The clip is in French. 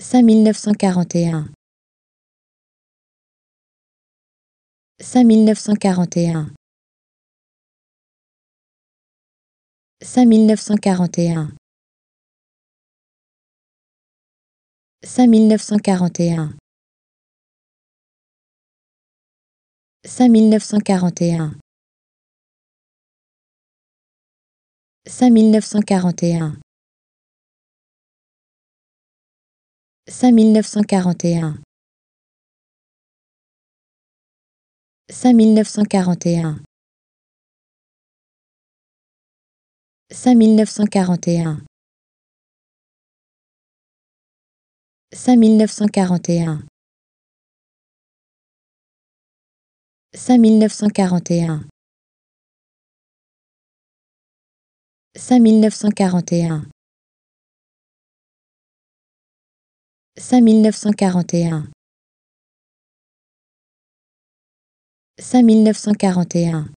5941 5941 5941 5941 5941 5941 5941 5941 5941 5941 5941 5941 5941 5941